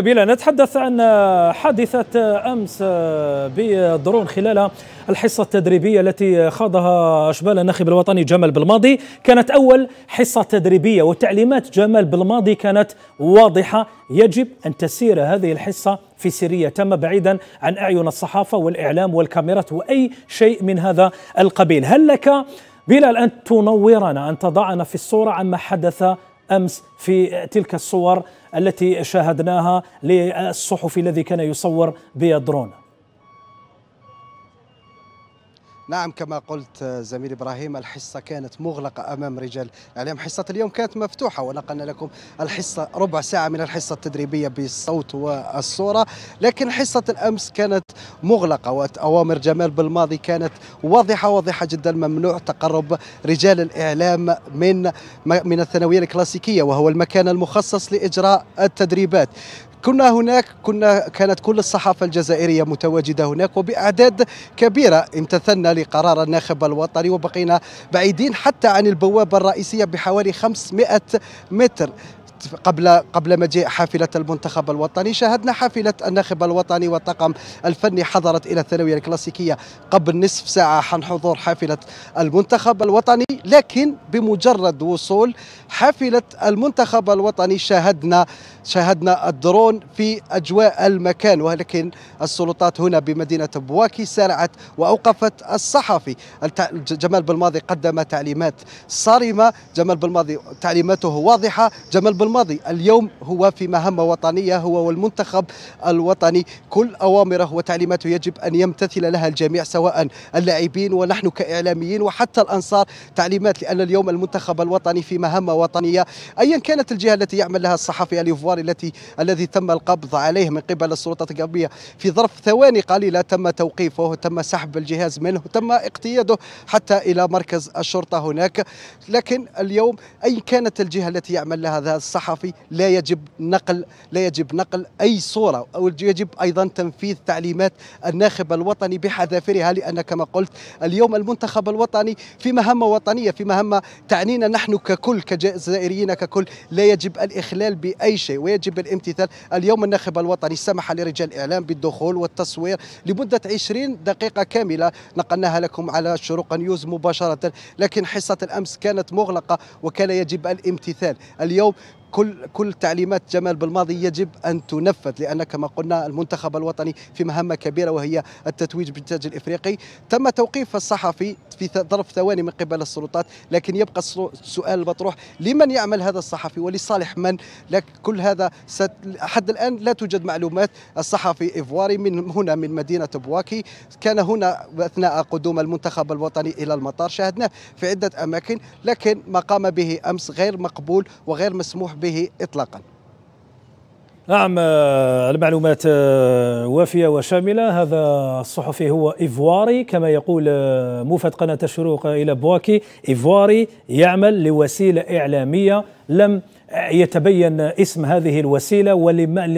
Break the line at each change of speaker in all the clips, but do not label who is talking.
بلا نتحدث عن حادثة أمس بدرون خلال الحصة التدريبية التي خاضها أشبال النخب الوطني جمال بالماضي كانت أول حصة تدريبية وتعليمات جمال بالماضي كانت واضحة يجب أن تسير هذه الحصة في سرية تم بعيدا عن أعين الصحافة والإعلام والكاميرات وأي شيء من هذا القبيل هل لك بلال أن تنورنا أن تضعنا في الصورة عما حدث امس في تلك الصور التي شاهدناها للصحفي الذي كان يصور بدرون
نعم كما قلت آه، زميلي ابراهيم الحصه كانت مغلقه امام رجال الاعلام حصه اليوم كانت مفتوحه ونقلنا لكم الحصه ربع ساعه من الحصه التدريبيه بالصوت والصوره لكن حصه الامس كانت مغلقه واوامر جمال بالماضي كانت واضحه واضحه جدا ممنوع تقرب رجال الاعلام من من الثانويه الكلاسيكيه وهو المكان المخصص لاجراء التدريبات كنا هناك كنا كانت كل الصحافة الجزائرية متواجدة هناك وبأعداد كبيرة امتثلنا لقرار الناخب الوطني وبقينا بعيدين حتى عن البوابة الرئيسية بحوالي 500 متر قبل قبل مجيء حافله المنتخب الوطني شاهدنا حافله الناخب الوطني والطاقم الفني حضرت الى الثانويه الكلاسيكيه قبل نصف ساعه عن حضور حافله المنتخب الوطني لكن بمجرد وصول حافله المنتخب الوطني شاهدنا شاهدنا الدرون في اجواء المكان ولكن السلطات هنا بمدينه بواكي سارعت واوقفت الصحفي جمال بالماضي قدم تعليمات صارمه جمال بالماضي تعليماته واضحه جمال بالماضي الماضي اليوم هو في مهمة وطنية هو والمنتخب الوطني كل أوامره وتعليماته يجب أن يمتثل لها الجميع سواء اللاعبين ونحن كإعلاميين وحتى الأنصار تعليمات لأن اليوم المنتخب الوطني في مهمة وطنية أيا كانت الجهة التي يعمل لها الصحفي الإيفواري التي الذي تم القبض عليه من قبل السلطات القبلية في ظرف ثواني قليلة تم توقيفه تم سحب الجهاز منه تم اقتياده حتى إلى مركز الشرطة هناك لكن اليوم أي كانت الجهة التي يعمل لها هذا الصحفي الصحفي لا يجب نقل لا يجب نقل اي صوره او يجب ايضا تنفيذ تعليمات الناخب الوطني بحذافيرها لان كما قلت اليوم المنتخب الوطني في مهمه وطنيه في مهمه تعنينا نحن ككل كجزائريين ككل لا يجب الاخلال باي شيء ويجب الامتثال اليوم الناخب الوطني سمح لرجال الاعلام بالدخول والتصوير لمده 20 دقيقه كامله نقلناها لكم على شروق نيوز مباشره لكن حصه الامس كانت مغلقه وكان يجب الامتثال اليوم كل كل تعليمات جمال بالماضي يجب ان تنفذ لان كما قلنا المنتخب الوطني في مهمه كبيره وهي التتويج بالتاج الافريقي تم توقيف الصحفي في ظرف ثواني من قبل السلطات لكن يبقى السؤال المطروح لمن يعمل هذا الصحفي ولصالح من لك كل هذا ست... حد الان لا توجد معلومات الصحفي ايفواري من هنا من مدينه بواكي كان هنا اثناء قدوم المنتخب الوطني الى المطار شاهدناه في عده اماكن لكن ما قام به امس غير مقبول وغير مسموح به إطلاقا
نعم آه، المعلومات آه، وافية وشاملة هذا الصحفي هو إيفواري كما يقول آه، موفد قناة الشروق إلى بواكي إيفواري يعمل لوسيلة إعلامية لم يتبين اسم هذه الوسيلة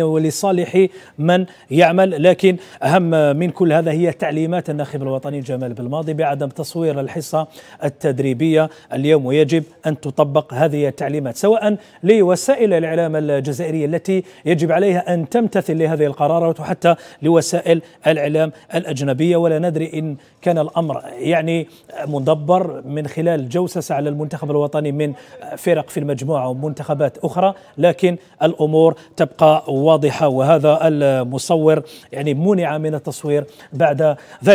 ولصالح من يعمل لكن أهم من كل هذا هي تعليمات الناخب الوطني جمال بالماضي بعدم تصوير الحصة التدريبية اليوم ويجب أن تطبق هذه التعليمات سواء لوسائل الإعلام الجزائرية التي يجب عليها أن تمتثل لهذه القرارات وحتى لوسائل الإعلام الأجنبية ولا ندري إن كان الأمر يعني مدبر من خلال جوسس على المنتخب الوطني من فرق في المجموعة مجموعة ومنتخبات أخرى لكن الأمور تبقى واضحة وهذا المصور يعني منع من التصوير بعد ذلك